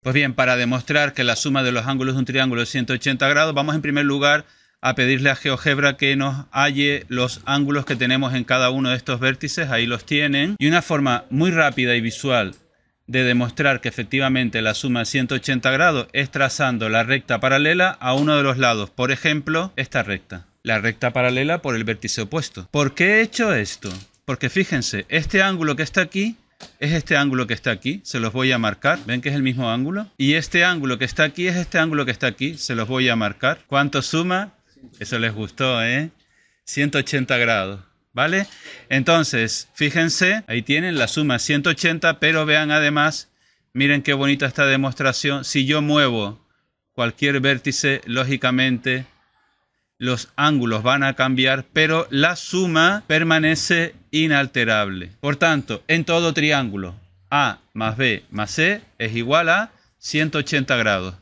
Pues bien, para demostrar que la suma de los ángulos de un triángulo es 180 grados, vamos en primer lugar a pedirle a GeoGebra que nos halle los ángulos que tenemos en cada uno de estos vértices, ahí los tienen. Y una forma muy rápida y visual de demostrar que efectivamente la suma es 180 grados es trazando la recta paralela a uno de los lados, por ejemplo, esta recta, la recta paralela por el vértice opuesto. ¿Por qué he hecho esto? Porque fíjense, este ángulo que está aquí es este ángulo que está aquí, se los voy a marcar. ¿Ven que es el mismo ángulo? Y este ángulo que está aquí es este ángulo que está aquí, se los voy a marcar. ¿Cuánto suma? Eso les gustó, ¿eh? 180 grados. ¿Vale? Entonces, fíjense, ahí tienen la suma 180, pero vean además, miren qué bonita esta demostración. Si yo muevo cualquier vértice, lógicamente los ángulos van a cambiar, pero la suma permanece inalterable. Por tanto, en todo triángulo, A más B más C es igual a 180 grados.